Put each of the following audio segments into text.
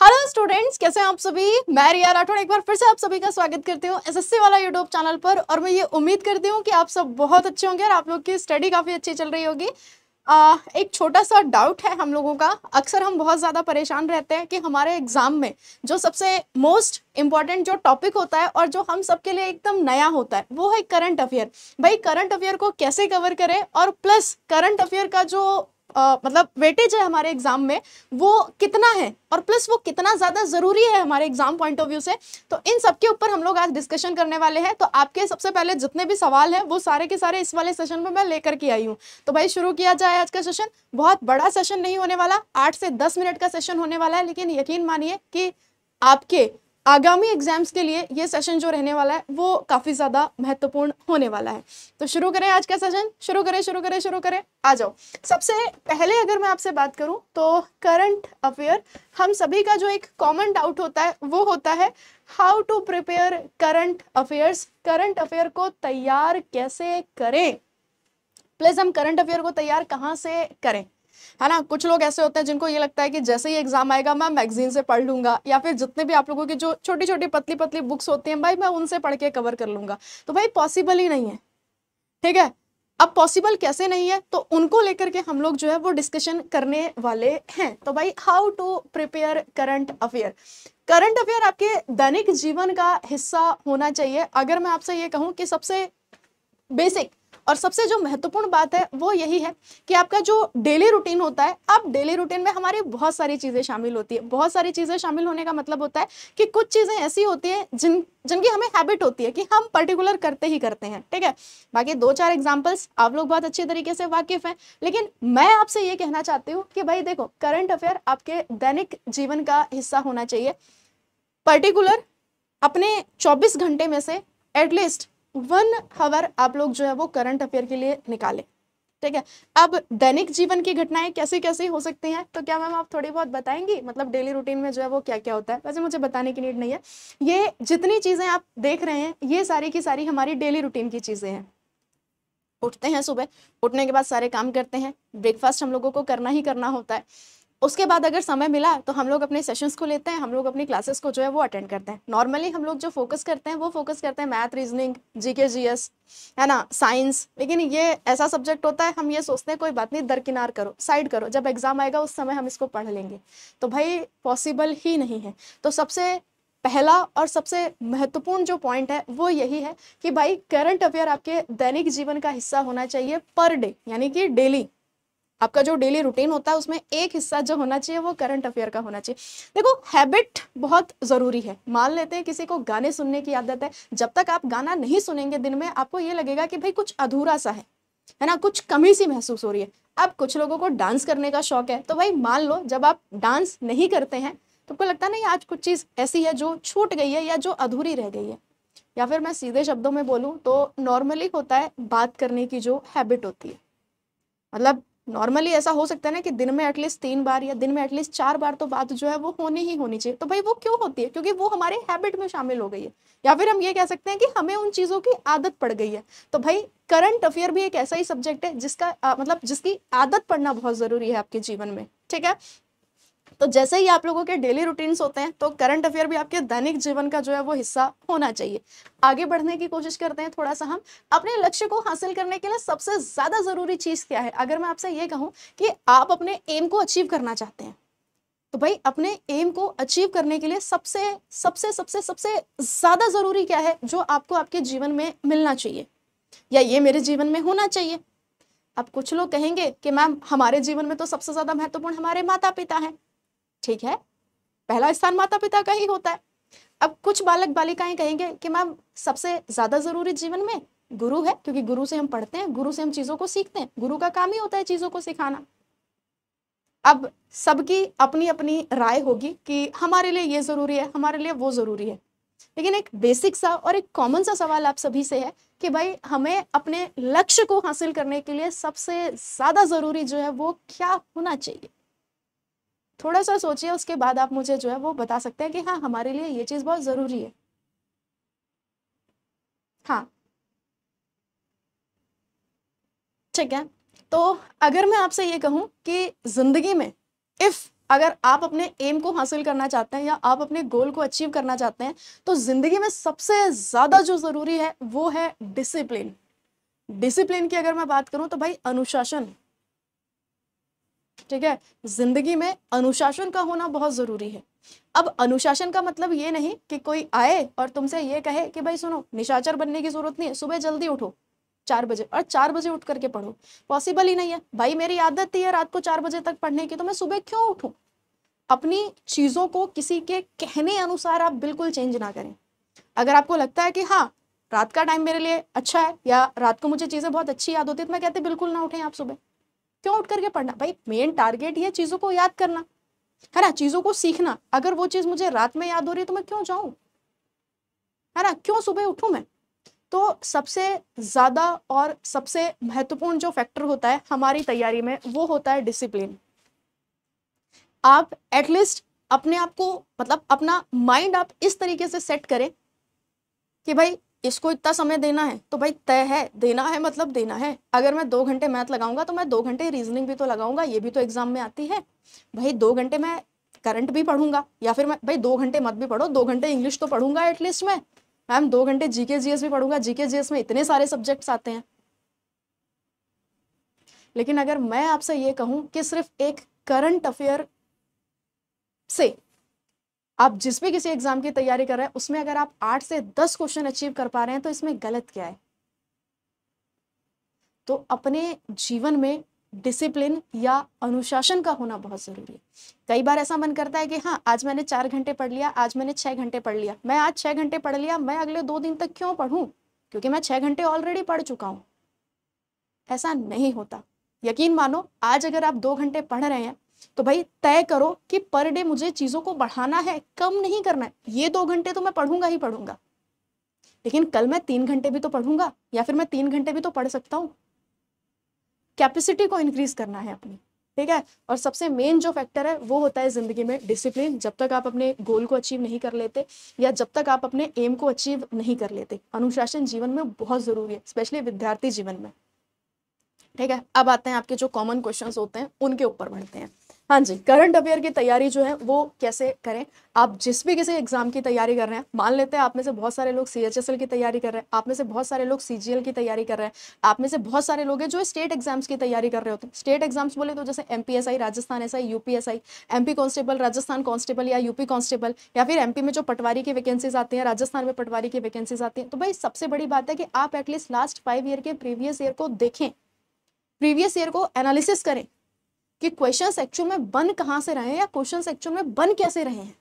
hello students कैसे हैं आप सभी मैं रिया राठौड़ एक बार फिर से आप सभी का स्वागत करती हूँ एसएससी वाला यूट्यूब चैनल पर और मैं ये उम्मीद करती हूँ कि आप सब बहुत अच्छे होंगे और आप लोग की स्टडी काफ़ी अच्छी चल रही होगी आ, एक छोटा सा डाउट है हम लोगों का अक्सर हम बहुत ज़्यादा परेशान रहते हैं कि हमारे एग्ज़ाम में जो सबसे मोस्ट इम्पॉर्टेंट जो टॉपिक होता है और जो हम सबके लिए एकदम नया होता है वो है करंट अफेयर भाई करंट अफेयर को कैसे कवर करें और प्लस करंट अफेयर का जो आ, मतलब वेटेज है हमारे एग्जाम में वो कितना है और प्लस वो कितना ज़्यादा ज़रूरी है हमारे एग्जाम पॉइंट ऑफ व्यू से तो इन सब के ऊपर हम लोग आज डिस्कशन करने वाले हैं तो आपके सबसे पहले जितने भी सवाल हैं वो सारे के सारे इस वाले सेशन में मैं लेकर के आई हूँ तो भाई शुरू किया जाए आज का सेशन बहुत बड़ा सेशन नहीं होने वाला आठ से दस मिनट का सेशन होने वाला है लेकिन यकीन मानिए कि आपके आगामी एग्जाम्स के लिए ये सेशन जो रहने वाला है वो काफ़ी ज़्यादा महत्वपूर्ण होने वाला है तो शुरू करें आज का सेशन शुरू करें शुरू करें शुरू करें आ जाओ सबसे पहले अगर मैं आपसे बात करूं तो करंट अफेयर हम सभी का जो एक कॉमन डाउट होता है वो होता है how to prepare current affairs current affair को तैयार कैसे करें प्लस हम करंट अफेयर को तैयार कहाँ से करें है ना कुछ लोग ऐसे होते हैं जिनको ये लगता है कि जैसे ही एग्जाम आएगा मैं मैगजीन से पढ़ लूंगा या फिर जितने भी आप लोगों की जो छोटी छोटी पतली पतली बुक्स होती हैं भाई मैं उनसे पढ़ के कवर कर लूंगा तो भाई पॉसिबल ही नहीं है ठीक है अब पॉसिबल कैसे नहीं है तो उनको लेकर के हम लोग जो है वो डिस्कशन करने वाले हैं तो भाई how to prepare current affair current affair आपके दैनिक जीवन का हिस्सा होना चाहिए अगर मैं आपसे ये कहूँ कि सबसे बेसिक और सबसे जो महत्वपूर्ण बात है वो यही है कि आपका जो डेली रूटीन होता है अब डेली रूटीन में हमारी बहुत सारी चीज़ें शामिल होती है बहुत सारी चीज़ें शामिल होने का मतलब होता है कि कुछ चीज़ें ऐसी होती हैं जिन जिनकी हमें हैबिट होती है कि हम पर्टिकुलर करते ही करते हैं ठीक है बाकी दो चार एग्जाम्पल्स आप लोग बहुत अच्छे तरीके से वाकिफ हैं लेकिन मैं आपसे ये कहना चाहती हूँ कि भाई देखो करंट अफेयर आपके दैनिक जीवन का हिस्सा होना चाहिए पर्टिकुलर अपने 24 घंटे में से एटलीस्ट वन हवर आप लोग जो है वो करंट अफेयर के लिए निकालें ठीक है अब दैनिक जीवन की घटनाएं कैसे कैसे हो सकती हैं तो क्या मैम आप थोड़ी बहुत बताएंगी मतलब डेली रूटीन में जो है वो क्या क्या होता है वैसे मुझे बताने की नीड नहीं है ये जितनी चीज़ें आप देख रहे हैं ये सारी की सारी हमारी डेली रूटीन की चीज़ें हैं उठते हैं सुबह उठने के बाद सारे काम करते हैं ब्रेकफास्ट हम लोगों को करना ही करना होता है उसके बाद अगर समय मिला तो हम लोग अपने सेशंस को लेते हैं हम लोग अपनी क्लासेस को जो है वो अटेंड करते हैं नॉर्मली हम लोग जो फोकस करते हैं वो फोकस करते हैं मैथ रीजनिंग जीके जीएस है ना साइंस लेकिन ये ऐसा सब्जेक्ट होता है हम ये सोचते हैं कोई बात नहीं दरकिनार करो साइड करो जब एग्ज़ाम आएगा उस समय हम इसको पढ़ लेंगे तो भाई पॉसिबल ही नहीं है तो सबसे पहला और सबसे महत्वपूर्ण जो पॉइंट है वो यही है कि भाई करंट अफेयर आपके दैनिक जीवन का हिस्सा होना चाहिए पर डे यानी कि डेली आपका जो डेली रूटीन होता है उसमें एक हिस्सा जो होना चाहिए वो करंट अफेयर का होना चाहिए देखो हैबिट बहुत ज़रूरी है मान लेते हैं किसी को गाने सुनने की आदत है जब तक आप गाना नहीं सुनेंगे दिन में आपको ये लगेगा कि भाई कुछ अधूरा सा है है ना कुछ कमी सी महसूस हो रही है अब कुछ लोगों को डांस करने का शौक है तो भाई मान लो जब आप डांस नहीं करते हैं तो आपको लगता नहीं आज कुछ चीज़ ऐसी है जो छूट गई है या जो अधूरी रह गई है या फिर मैं सीधे शब्दों में बोलूँ तो नॉर्मली होता है बात करने की जो हैबिट होती है मतलब नॉर्मली ऐसा हो सकता है ना कि दिन में एटलीस्ट तीन बार या दिन में एटलीस्ट चार बार तो बात जो है वो होनी ही होनी चाहिए तो भाई वो क्यों होती है क्योंकि वो हमारे हैबिट में शामिल हो गई है या फिर हम ये कह सकते हैं कि हमें उन चीज़ों की आदत पड़ गई है तो भाई करंट अफेयर भी एक ऐसा ही सब्जेक्ट है जिसका आ, मतलब जिसकी आदत पड़ना बहुत ज़रूरी है आपके जीवन में ठीक है तो जैसे ही आप लोगों के डेली रूटीन्स होते हैं तो करंट अफेयर भी आपके दैनिक जीवन का जो है वो हिस्सा होना चाहिए आगे बढ़ने की कोशिश करते हैं थोड़ा सा हम अपने लक्ष्य को हासिल करने के लिए सबसे ज़्यादा ज़रूरी चीज़ क्या है अगर मैं आपसे ये कहूँ कि आप अपने एम को अचीव करना चाहते हैं तो भाई अपने एम को अचीव करने के लिए सबसे सबसे सबसे सबसे ज़्यादा ज़रूरी क्या है जो आपको आपके जीवन में मिलना चाहिए या ये मेरे जीवन में होना चाहिए अब कुछ लोग कहेंगे कि मैम हमारे जीवन में तो सबसे ज़्यादा महत्वपूर्ण हमारे माता पिता हैं ठीक है पहला स्थान माता पिता का ही होता है अब कुछ बालक बालिकाएं कहेंगे कि मैम सबसे ज्यादा जरूरी जीवन में गुरु है क्योंकि गुरु से हम पढ़ते हैं गुरु से हम चीजों को सीखते हैं गुरु का काम ही होता है चीजों को सिखाना अब सबकी अपनी अपनी राय होगी कि हमारे लिए ये जरूरी है हमारे लिए वो जरूरी है लेकिन एक बेसिक सा और एक कॉमन सा सवाल आप सभी से है कि भाई हमें अपने लक्ष्य को हासिल करने के लिए सबसे ज्यादा जरूरी जो है वो क्या होना चाहिए थोड़ा सा सोचिए उसके बाद आप मुझे जो है वो बता सकते हैं कि हाँ हमारे लिए ये चीज़ बहुत ज़रूरी है हाँ ठीक है तो अगर मैं आपसे ये कहूं कि ज़िंदगी में इफ़ अगर आप अपने एम को हासिल करना चाहते हैं या आप अपने गोल को अचीव करना चाहते हैं तो ज़िंदगी में सबसे ज़्यादा जो ज़रूरी है वो है डिसिप्लिन डिसिप्लिन की अगर मैं बात करूं तो भाई अनुशासन ठीक है जिंदगी में अनुशासन का होना बहुत ज़रूरी है अब अनुशासन का मतलब ये नहीं कि कोई आए और तुमसे ये कहे कि भाई सुनो निशाचर बनने की जरूरत नहीं है सुबह जल्दी उठो चार बजे और चार बजे उठ करके पढ़ो पॉसिबल ही नहीं है भाई मेरी आदत थी है रात को चार बजे तक पढ़ने की तो मैं सुबह क्यों उठू अपनी चीज़ों को किसी के कहने अनुसार आप बिल्कुल चेंज ना करें अगर आपको लगता है कि हाँ रात का टाइम मेरे लिए अच्छा है या रात को मुझे चीज़ें बहुत अच्छी याद होती है तो मैं कहती बिल्कुल ना उठें आप सुबह क्यों उठ करके पढ़ना भाई मेन टारगेट ये चीज़ों को याद करना है ना चीज़ों को सीखना अगर वो चीज़ मुझे रात में याद हो रही है तो मैं क्यों जाऊं है ना क्यों सुबह उठूं मैं तो सबसे ज़्यादा और सबसे महत्वपूर्ण जो फैक्टर होता है हमारी तैयारी में वो होता है डिसिप्लिन आप एटलीस्ट अपने आप को मतलब अपना माइंड आप इस तरीके से सेट करें कि भाई इसको इतना समय देना है तो भाई तय है देना है मतलब देना है अगर मैं दो घंटे मैथ लगाऊंगा तो मैं दो घंटे रीजनिंग भी तो लगाऊंगा ये भी तो एग्जाम में आती है भाई दो घंटे मैं करंट भी पढ़ूंगा या फिर मैं भाई दो घंटे मत भी पढ़ो दो घंटे इंग्लिश तो पढ़ूंगा एटलीस्ट मैं मैम दो घंटे जीके जीएस भी पढ़ूंगा जीके जीएस में इतने सारे सब्जेक्ट्स आते हैं लेकिन अगर मैं आपसे ये कहूं कि सिर्फ एक करंट अफेयर से आप जिस भी किसी एग्जाम की तैयारी कर रहे हैं उसमें अगर आप आठ से दस क्वेश्चन अचीव कर पा रहे हैं तो इसमें गलत क्या है तो अपने जीवन में डिसिप्लिन या अनुशासन का होना बहुत जरूरी है कई बार ऐसा मन करता है कि हाँ आज मैंने चार घंटे पढ़ लिया आज मैंने छह घंटे पढ़ लिया मैं आज छह घंटे पढ़ लिया मैं अगले दो दिन तक क्यों पढ़ू क्योंकि मैं छह घंटे ऑलरेडी पढ़ चुका हूं ऐसा नहीं होता यकीन मानो आज अगर आप दो घंटे पढ़ रहे हैं तो भाई तय करो कि पर डे मुझे चीज़ों को बढ़ाना है कम नहीं करना है ये दो घंटे तो मैं पढ़ूंगा ही पढ़ूंगा लेकिन कल मैं तीन घंटे भी तो पढ़ूंगा या फिर मैं तीन घंटे भी तो पढ़ सकता हूँ कैपेसिटी को इंक्रीज करना है अपनी ठीक है और सबसे मेन जो फैक्टर है वो होता है ज़िंदगी में डिसिप्लिन जब तक आप अपने गोल को अचीव नहीं कर लेते या जब तक आप अपने एम को अचीव नहीं कर लेते अनुशासन जीवन में बहुत ज़रूरी है स्पेशली विद्यार्थी जीवन में ठीक है अब आते हैं आपके जो कॉमन क्वेश्चन होते हैं उनके ऊपर बढ़ते हैं हाँ जी करंट अफेयर की तैयारी जो है वो कैसे करें आप जिस भी किसी एग्जाम की तैयारी कर रहे हैं मान लेते हैं आप में से बहुत सारे लोग सी की तैयारी कर रहे हैं आप में से बहुत सारे लोग सी की तैयारी कर रहे हैं आप में से बहुत सारे लोग हैं जो स्टेट एग्जाम्स की तैयारी कर रहे होते हैं स्टेट एग्जाम्स बोले तो जैसे M Rajasthan S I U P constable Rajasthan constable या यूपी कांस्टेबल या फिर एमपी में जो पटवारी की वैकेंसीज आती हैं राजस्थान में पटवारी की वैकेंसीज आती हैं तो भाई सबसे बड़ी बात है कि आप एटलीस्ट लास्ट फाइव ईयर के प्रीवियस ईयर को देखें प्रीवियस ईयर को एनालिसिस करें कि क्वेश्चन एक्चुअल में बन कहाँ से रहे हैं या क्वेश्चन एक्चुअल में बन कैसे रहे हैं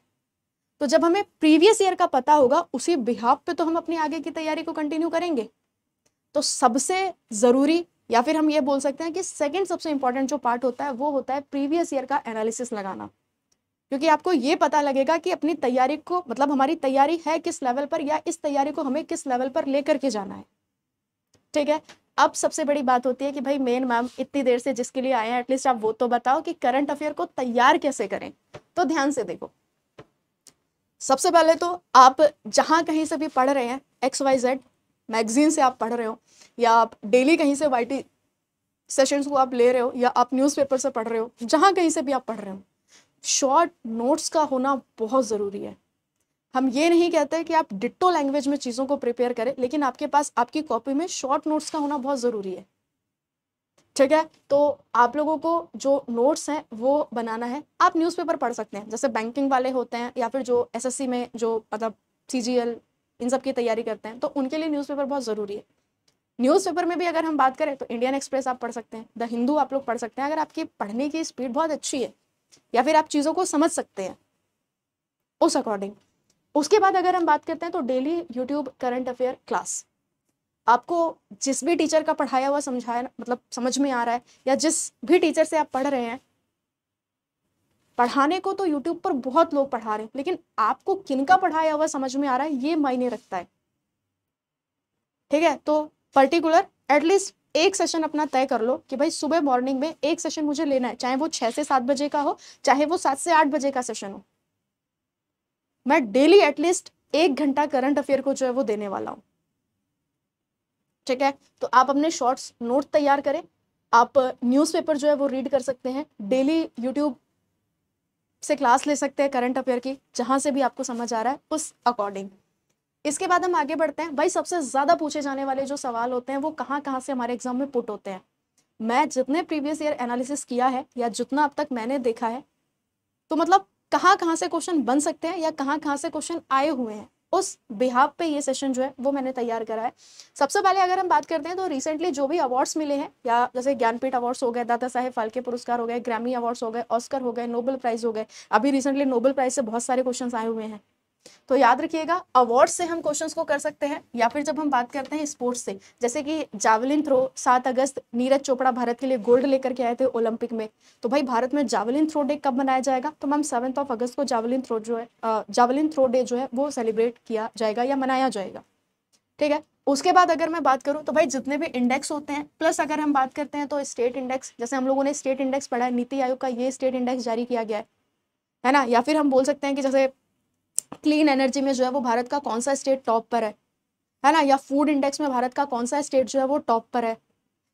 तो जब हमें प्रीवियस ईयर का पता होगा उसी बिहाव पे तो हम अपनी आगे की तैयारी को कंटिन्यू करेंगे तो सबसे ज़रूरी या फिर हम ये बोल सकते हैं कि सेकेंड सबसे इंपॉर्टेंट जो पार्ट होता है वो होता है प्रीवियस ईयर का एनालिसिस लगाना क्योंकि आपको ये पता लगेगा कि अपनी तैयारी को मतलब हमारी तैयारी है किस लेवल पर या इस तैयारी को हमें किस लेवल पर लेकर के जाना है ठीक है अब सबसे बड़ी बात होती है कि भाई मेन मैम इतनी देर से जिसके लिए आए हैं एटलीस्ट आप वो तो बताओ कि करंट अफेयर को तैयार कैसे करें तो ध्यान से देखो सबसे पहले तो आप जहां कहीं से भी पढ़ रहे हैं एक्स वाई जेड मैगजीन से आप पढ़ रहे हो या आप डेली कहीं से वाई टी सेशन को आप ले रहे हो या आप न्यूज़पेपर से पढ़ रहे हो जहां कहीं से भी आप पढ़ रहे हो शॉर्ट नोट्स का होना बहुत ज़रूरी है हम ये नहीं कहते कि आप डिट्टो लैंग्वेज में चीज़ों को प्रिपेयर करें लेकिन आपके पास आपकी कॉपी में शॉर्ट नोट्स का होना बहुत ज़रूरी है ठीक है तो आप लोगों को जो नोट्स हैं वो बनाना है आप न्यूज़पेपर पढ़ सकते हैं जैसे बैंकिंग वाले होते हैं या फिर जो एसएससी में जो मतलब सीजीएल इन सब की तैयारी करते हैं तो उनके लिए न्यूज़पेपर बहुत ज़रूरी है न्यूज़पेपर में भी अगर हम बात करें तो इंडियन एक्सप्रेस आप पढ़ सकते हैं द हिंदू आप लोग पढ़ सकते हैं अगर आपकी पढ़ने की स्पीड बहुत अच्छी है या फिर आप चीज़ों को समझ सकते हैं उस अकॉर्डिंग उसके बाद अगर हम बात करते हैं तो daily YouTube current affair class आपको जिस भी टीचर का पढ़ाया हुआ समझाया मतलब समझ में आ रहा है या जिस भी टीचर से आप पढ़ रहे हैं पढ़ाने को तो यूट्यूब पर बहुत लोग पढ़ा रहे हैं लेकिन आपको किन का पढ़ाया हुआ समझ में आ रहा है ये मायने रखता है ठीक है तो पर्टिकुलर एटलीस्ट एक सेशन अपना तय कर लो कि भाई सुबह मॉर्निंग में एक सेशन मुझे लेना है चाहे वो छह से सात बजे का हो चाहे वो सात से आठ बजे का सेशन हो मैं डेली एटलीस्ट एक घंटा करंट अफेयर को जो है वो देने वाला हूं ठीक है तो आप अपने शॉर्ट्स नोट तैयार करें आप न्यूज़पेपर जो है वो रीड कर सकते हैं डेली यूट्यूब से क्लास ले सकते हैं करंट अफेयर की जहां से भी आपको समझ आ रहा है उस अकॉर्डिंग इसके बाद हम आगे बढ़ते हैं भाई सबसे ज़्यादा पूछे जाने वाले जो सवाल होते हैं वो कहाँ कहाँ से हमारे एग्जाम में पुट होते हैं मैं जितने प्रीवियस ईयर एनालिसिस किया है या जितना अब तक मैंने देखा है तो मतलब कहाँ कहाँ से क्वेश्चन बन सकते हैं या कहाँ कहाँ से क्वेश्चन आए हुए हैं उस बिहाब पे ये सेशन जो है वो मैंने तैयार करा है सबसे पहले अगर हम बात करते हैं तो रिसेंटली जो भी अवार्ड्स मिले हैं या जैसे ज्ञानपीठ अवार्ड्स हो गए दादा साहेब फाल्के पुरस्कार हो गए ग्रैमी अवार्ड्स हो गए ऑस्कर हो गए नोबल प्राइज हो गए अभी रिसेंटली नोबल प्राइज से बहुत सारे क्वेश्चन आए हुए हैं तो याद रखिएगा अवार्ड से हम क्वेश्चंस को कर सकते हैं या फिर जब हम बात करते हैं स्पोर्ट्स से जैसे कि जावलिन थ्रो सात अगस्त नीरज चोपड़ा भारत के लिए गोल्ड लेकर के आए थे ओलंपिक में तो भाई भारत में जावलिन थ्रो डे कब मनाया जाएगा तो मैम सेवंथ ऑफ अगस्त को जावलिन थ्रो जो है जावलिन थ्रो डे जो है वो सेलिब्रेट किया जाएगा या मनाया जाएगा ठीक है उसके बाद अगर मैं बात करूं तो भाई जितने भी इंडेक्स होते हैं प्लस अगर हम बात करते हैं तो स्टेट इंडेक्स जैसे हम लोगों ने स्टेट इंडेक्स पढ़ा है नीति आयोग का ये स्टेट इंडेक्स जारी किया गया है है ना या फिर हम बोल सकते हैं कि जैसे क्लीन एनर्जी में जो है वो भारत का कौन सा स्टेट टॉप पर है है ना या फूड इंडेक्स में भारत का कौन सा स्टेट जो है वो टॉप पर है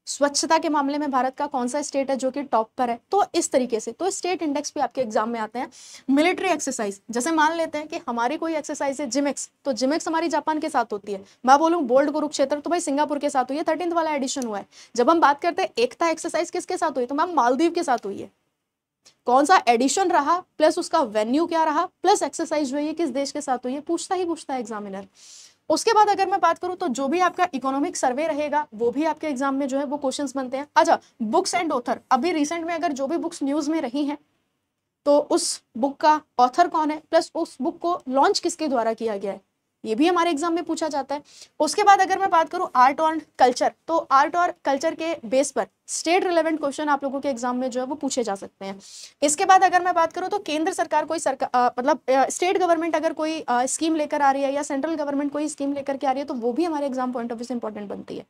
स्वच्छता के मामले में भारत का कौन सा स्टेट है जो कि टॉप पर है तो इस तरीके से तो स्टेट इंडेक्स भी आपके एग्जाम में आते हैं मिलिट्री एक्सरसाइज जैसे मान लेते हैं कि हमारी कोई एक्सरसाइज है जिमिक्स तो जिमिक्स हमारी जापान के साथ होती है मैं बोलूँ बोल्ड कुरुक्षेत्र तो भाई सिंगापुर के साथ हुई है थर्टीन वाला एडिशन हुआ है जब हम बात करते हैं एकता एक्सरसाइज किसके साथ हुई तो मैम मालदीव के साथ हुई है कौन सा एडिशन रहा प्लस उसका वेन्यू क्या रहा प्लस एक्सरसाइज हुई है किस देश के साथ हुई है पूछता ही पूछता है एग्जामिनर उसके बाद अगर मैं बात करूं तो जो भी आपका इकोनॉमिक सर्वे रहेगा वो भी आपके एग्जाम में जो है वो क्वेश्चंस बनते हैं अच्छा बुक्स एंड ऑथर अभी रिसेंट में अगर जो भी बुक्स न्यूज में रही हैं तो उस बुक का ऑथर कौन है प्लस उस बुक को लॉन्च किसके द्वारा किया गया है ये भी हमारे एग्जाम में पूछा जाता है उसके बाद अगर मैं बात करूँ आर्ट और कल्चर तो आर्ट और कल्चर के बेस पर स्टेट रिलेवेंट क्वेश्चन आप लोगों के एग्जाम में जो है वो पूछे जा सकते हैं इसके बाद अगर मैं बात करूँ तो केंद्र सरकार कोई सरकार मतलब स्टेट गवर्नमेंट अगर कोई स्कीम लेकर आ रही है या सेंट्रल गवर्नमेंट कोई स्कीम लेकर के आ रही है तो वो भी हमारे एग्जाम पॉइंट ऑफ व्यू से इंपॉर्टेंट बनती है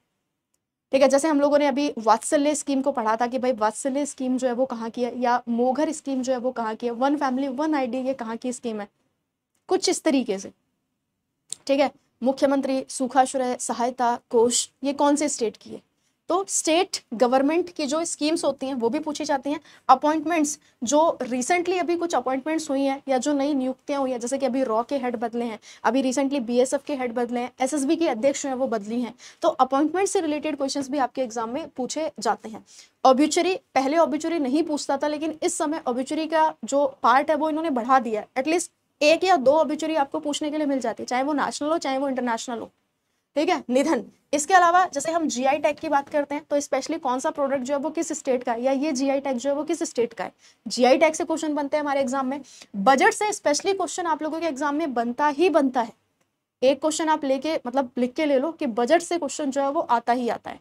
ठीक है जैसे हम लोगों ने अभी वात्सल्य स्कीम को पढ़ा था कि भाई वात्सल्य स्कीम जो है वो कहाँ की है या मोघर स्कीम जो है वो कहाँ की है वन फैमिली वन आईडी ये कहाँ की स्कीम है कुछ इस तरीके से ठीक है मुख्यमंत्री सुखाश्रय सहायता कोष ये कौन से स्टेट की है तो स्टेट गवर्नमेंट की जो स्कीम्स होती हैं वो भी पूछी जाती हैं अपॉइंटमेंट्स जो रिसेंटली अभी कुछ अपॉइंटमेंट्स हुई हैं या जो नई नियुक्तियां हुई हैं जैसे कि अभी रॉ के हेड बदले हैं अभी रिसेंटली बीएसएफ के हेड बदले हैं एसएसबी के अध्यक्ष हैं वो बदली हैं तो अपॉइंटमेंट से रिलेटेड क्वेश्चन भी आपके एग्जाम में पूछे जाते हैं ऑब्यूचरी पहले ऑब्यूचरी नहीं पूछता था लेकिन इस समय ऑब्यूचरी का जो पार्ट है वो इन्होंने बढ़ा दिया है एटलीस्ट एक या दो ऑबिचुरी आपको पूछने के लिए मिल जाती है चाहे वो नेशनल हो चाहे वो इंटरनेशनल हो ठीक है निधन इसके अलावा जैसे हम जीआई टैग की बात करते हैं तो स्पेशली कौन सा प्रोडक्ट जो है वो किस स्टेट का है या ये जीआई टैग जो है वो किस स्टेट का है जीआई टैग से क्वेश्चन बनते हैं हमारे एग्जाम में बजट से स्पेशली क्वेश्चन आप लोगों के एग्जाम में बनता ही बनता है एक क्वेश्चन आप लेके मतलब लिख के ले लो कि बजट से क्वेश्चन जो है वो आता ही आता है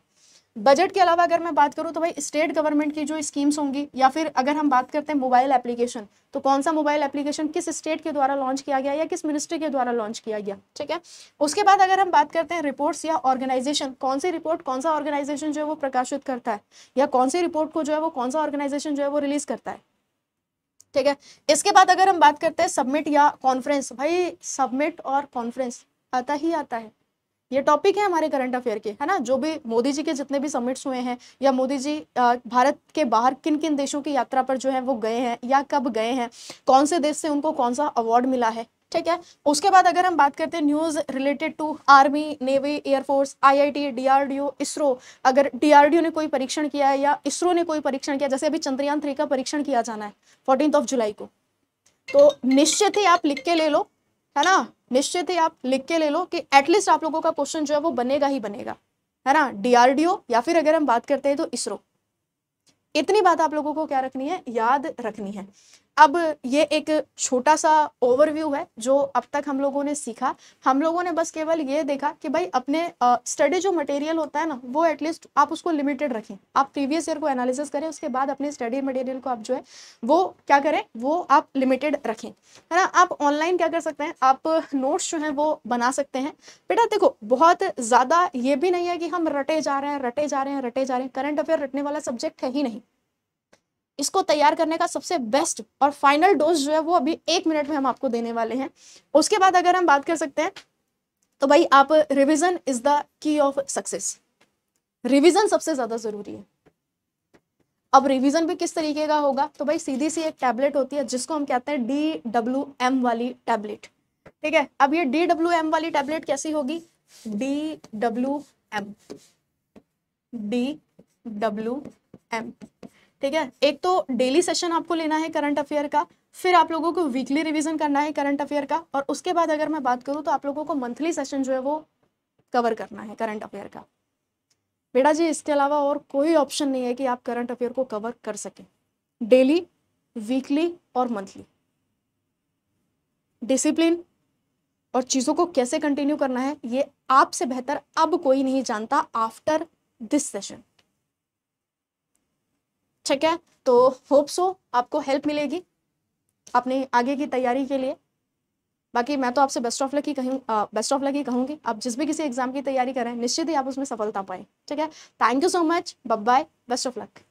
बजट के अलावा अगर मैं बात करूँ तो भाई स्टेट गवर्नमेंट की जो स्कीम्स होंगी या फिर अगर हम बात करते हैं मोबाइल एप्लीकेशन तो कौन सा मोबाइल एप्लीकेशन किस स्टेट के द्वारा लॉन्च किया गया या किस मिनिस्ट्री के द्वारा लॉन्च किया गया ठीक है उसके बाद अगर हम बात करते हैं रिपोर्ट्स या ऑर्गेनाइजेशन कौन सी रिपोर्ट कौन सा ऑर्गेनाइजेशन जो है वो प्रकाशित करता है या कौन सी रिपोर्ट को जो है वो कौन सा ऑर्गेनाइजेशन जो है वो रिलीज करता है ठीक है इसके बाद अगर हम बात करते हैं सबमिट या कॉन्फ्रेंस भाई सबमिट और कॉन्फ्रेंस आता ही आता है ये टॉपिक है हमारे करंट अफेयर के है ना जो भी मोदी जी के जितने भी समिट्स हुए हैं या मोदी जी भारत के बाहर किन किन देशों की यात्रा पर जो है वो गए हैं या कब गए हैं कौन से देश से उनको कौन सा अवार्ड मिला है ठीक है उसके बाद अगर हम बात करते हैं news related to army navy air force IIT DRDO ISRO अगर डीआरडीओ ने कोई परीक्षण किया है या इसरो ने कोई परीक्षण किया जैसे अभी चंद्रयान थ्री का परीक्षण किया जाना है फोर्टीन ऑफ जुलाई को तो निश्चित ही आप लिख के ले लो है ना निश्चित ही आप लिख के ले लो कि एटलीस्ट आप लोगों का क्वेश्चन जो है वो बनेगा ही बनेगा है ना डीआरडीओ या फिर अगर हम बात करते हैं तो इसरो इतनी बात आप लोगों को क्या रखनी है याद रखनी है अब ये एक छोटा सा ओवरव्यू है जो अब तक हम लोगों ने सीखा हम लोगों ने बस केवल ये देखा कि भाई अपने स्टडी जो मटेरियल होता है ना वो एटलीस्ट आप उसको लिमिटेड रखें आप प्रीवियस ईयर को एनालिसिस करें उसके बाद अपने स्टडी मटेरियल को आप जो है वो क्या करें वो आप लिमिटेड रखें है ना आप ऑनलाइन क्या कर सकते हैं आप नोट्स जो हैं वो बना सकते हैं बेटा देखो बहुत ज़्यादा ये भी नहीं है कि हम रटे जा रहे हैं रटे जा रहे हैं रटे जा रहे हैं करंट अफेयर रटने वाला सब्जेक्ट है ही नहीं इसको तैयार करने का सबसे बेस्ट और फाइनल डोज जो है वो अभी एक मिनट में हम आपको देने वाले हैं उसके बाद अगर हम बात कर सकते हैं तो भाई आप revision is the key of success revision सबसे ज्यादा जरूरी है अब रिवीजन भी किस तरीके का होगा तो भाई सीधी सी एक टैबलेट होती है जिसको हम कहते हैं डी डब्ल्यू एम वाली टैबलेट ठीक है अब ये डी डब्ल्यू एम वाली टैबलेट कैसी होगी D W M D W M ठीक है एक तो डेली सेशन आपको लेना है करंट अफेयर का फिर आप लोगों को वीकली रिवीजन करना है करंट अफेयर का और उसके बाद अगर मैं बात करूं तो आप लोगों को मंथली सेशन जो है वो कवर करना है करंट अफेयर का बेटा जी इसके अलावा और कोई ऑप्शन नहीं है कि आप करंट अफेयर को कवर कर सकें डेली वीकली और मंथली डिसिप्लिन और चीज़ों को कैसे कंटिन्यू करना है ये आपसे बेहतर अब कोई नहीं जानता आफ्टर दिस सेशन ठीक है तो होप सो आपको हेल्प मिलेगी अपने आगे की तैयारी के लिए बाकी मैं तो आपसे बेस्ट ऑफ लक ही कहूँ बेस्ट ऑफ लक ही कहूँगी आप जिस भी किसी एग्जाम की तैयारी करें निश्चित ही आप उसमें सफलता पाएं ठीक है थैंक यू सो मच बब बाय बेस्ट ऑफ लक